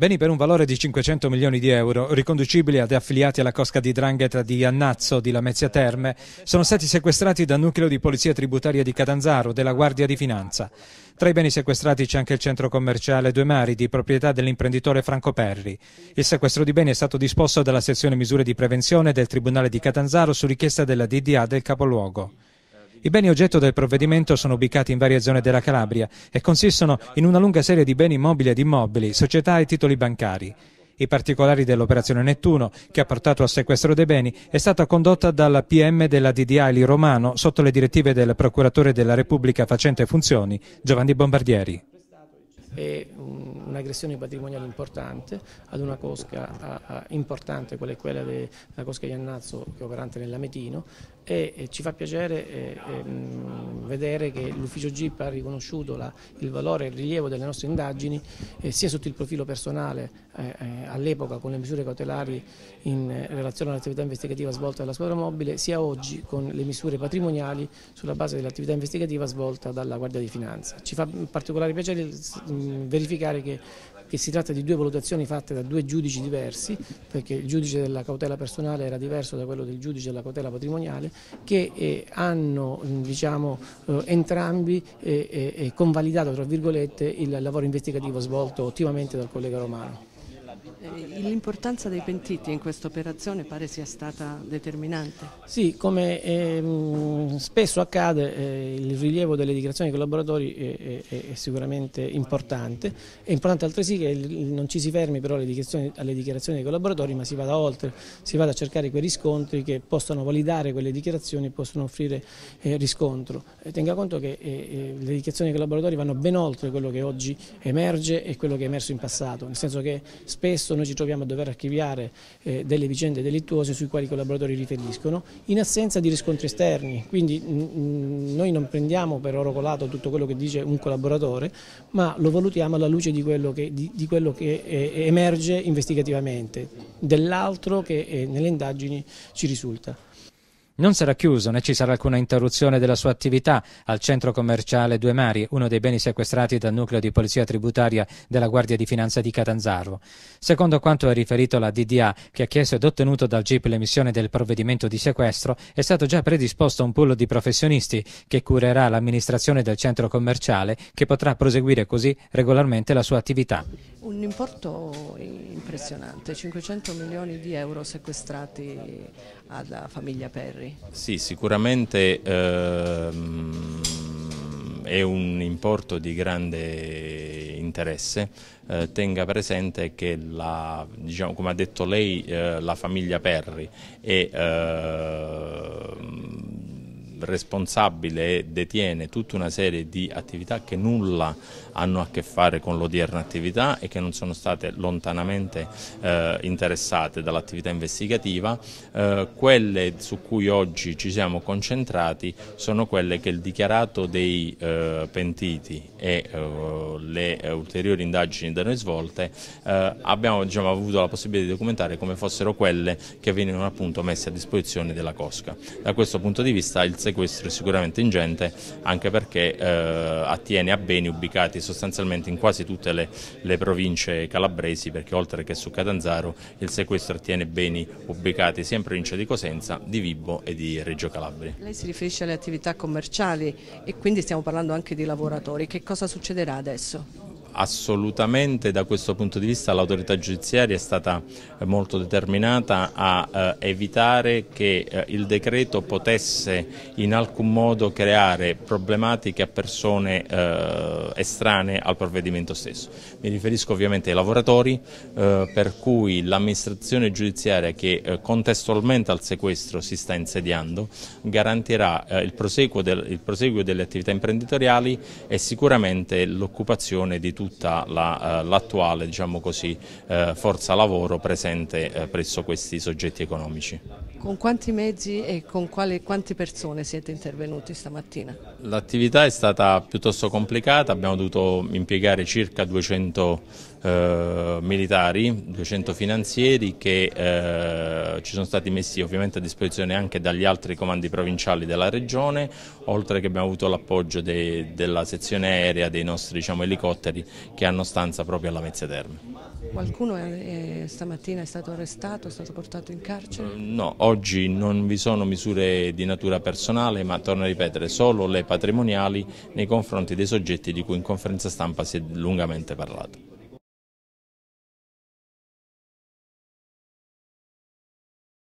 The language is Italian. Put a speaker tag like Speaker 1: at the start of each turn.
Speaker 1: Beni per un valore di 500 milioni di euro, riconducibili ad affiliati alla cosca di Drangheta di Annazzo di Lamezia Terme, sono stati sequestrati dal nucleo di polizia tributaria di Catanzaro della Guardia di Finanza. Tra i beni sequestrati c'è anche il centro commerciale Due Mari, di proprietà dell'imprenditore Franco Perri. Il sequestro di beni è stato disposto dalla sezione misure di prevenzione del Tribunale di Catanzaro su richiesta della DDA del capoluogo. I beni oggetto del provvedimento sono ubicati in varie zone della Calabria e consistono in una lunga serie di beni mobili ed immobili, società e titoli bancari. I particolari dell'operazione Nettuno, che ha portato al sequestro dei beni, è stata condotta dalla PM della DDA Eli Romano sotto le direttive del procuratore della Repubblica facente funzioni, Giovanni Bombardieri.
Speaker 2: È un'aggressione patrimoniale importante ad una cosca importante, quella è quella della cosca di Annazzo, che è operante nell'Ametino, e ci fa piacere mm, vedere che l'ufficio GIP ha riconosciuto la, il valore e il rilievo delle nostre indagini sia sotto il profilo personale eh, eh, all'epoca con le misure cautelari in relazione all'attività investigativa svolta dalla squadra mobile sia oggi con le misure patrimoniali sulla base dell'attività investigativa svolta dalla Guardia di Finanza. Ci fa particolare piacere mm, verificare che che si tratta di due valutazioni fatte da due giudici diversi, perché il giudice della cautela personale era diverso da quello del giudice della cautela patrimoniale, che eh, hanno diciamo, eh, entrambi eh, convalidato tra virgolette, il lavoro investigativo svolto ottimamente dal collega Romano.
Speaker 3: Eh, l'importanza dei pentiti in questa operazione pare sia stata determinante.
Speaker 2: Sì, come eh, spesso accade eh, il rilievo delle dichiarazioni dei collaboratori è, è, è, sicuramente importante, è importante altresì che non ci si fermi però alle dichiarazioni, alle dichiarazioni, dei collaboratori ma si vada oltre, si vada a cercare quei riscontri che possano validare quelle dichiarazioni e possono offrire eh, riscontro. tenga conto che eh, eh, le dichiarazioni dei collaboratori vanno ben oltre quello che oggi emerge e quello che è emerso in passato, nel senso che spesso Spesso noi ci troviamo a dover archiviare eh, delle vicende delittuose sui quali i collaboratori riferiscono in assenza di riscontri esterni, quindi mh, noi non prendiamo per oro colato tutto quello che dice un collaboratore, ma lo valutiamo alla luce di quello che, di, di quello che eh, emerge investigativamente, dell'altro che eh, nelle indagini ci risulta.
Speaker 1: Non sarà chiuso né ci sarà alcuna interruzione della sua attività al centro commerciale Due Mari, uno dei beni sequestrati dal nucleo di polizia tributaria della Guardia di Finanza di Catanzaro. Secondo quanto ha riferito la DDA, che ha chiesto ed ottenuto dal GIP l'emissione del provvedimento di sequestro, è stato già predisposto un pool di professionisti che curerà l'amministrazione del centro commerciale che potrà proseguire così regolarmente la sua attività.
Speaker 3: Un importo impressionante, 500 milioni di euro sequestrati alla famiglia
Speaker 4: Perri lavoratori? Sì, sicuramente ehm, è un importo di grande interesse. Eh, tenga presente che, la, diciamo, come ha detto lei, eh, la famiglia Perri è... Eh, responsabile e detiene tutta una serie di attività che nulla hanno a che fare con l'odierna attività e che non sono state lontanamente eh, interessate dall'attività investigativa, eh, quelle su cui oggi ci siamo concentrati sono quelle che il dichiarato dei eh, pentiti e eh, le eh, ulteriori indagini da noi svolte eh, abbiamo diciamo, avuto la possibilità di documentare come fossero quelle che venivano appunto messe a disposizione della Cosca. Da questo punto di vista il sequestro è sicuramente ingente anche perché eh, attiene a beni ubicati sostanzialmente in quasi tutte le, le, province calabresi perché oltre che su Catanzaro il sequestro attiene beni ubicati sia in provincia di Cosenza, di Vibbo e di Reggio Calabria.
Speaker 3: Lei si riferisce alle attività commerciali e quindi stiamo parlando anche di lavoratori, che cosa succederà adesso?
Speaker 4: assolutamente da questo punto di vista l'autorità giudiziaria è stata eh, molto determinata a eh, evitare che eh, il decreto potesse in alcun modo creare problematiche a persone estranee al provvedimento stesso. Mi riferisco ovviamente ai lavoratori per cui l'amministrazione giudiziaria che contestualmente al sequestro si sta insediando garantirà il proseguo, del, il proseguo delle attività imprenditoriali e sicuramente l'occupazione di tutti tutta eh, l'attuale la, diciamo eh, forza lavoro presente eh, presso questi soggetti economici.
Speaker 3: Con quanti mezzi e con quale, quante persone siete intervenuti stamattina?
Speaker 4: L'attività è stata piuttosto complicata, abbiamo dovuto impiegare circa 200 eh, militari, 200 finanzieri che eh, ci sono stati messi ovviamente a disposizione anche dagli altri comandi provinciali della regione, oltre che abbiamo avuto l'appoggio della sezione aerea dei nostri diciamo, elicotteri che hanno stanza proprio alla Mezzia Terme.
Speaker 3: Qualcuno è, è, stamattina è stato arrestato, è stato portato in carcere? Mm,
Speaker 4: no, oggi non vi sono misure di natura personale, ma torno a ripetere, solo le patrimoniali nei confronti dei soggetti di cui in conferenza stampa si è lungamente parlato.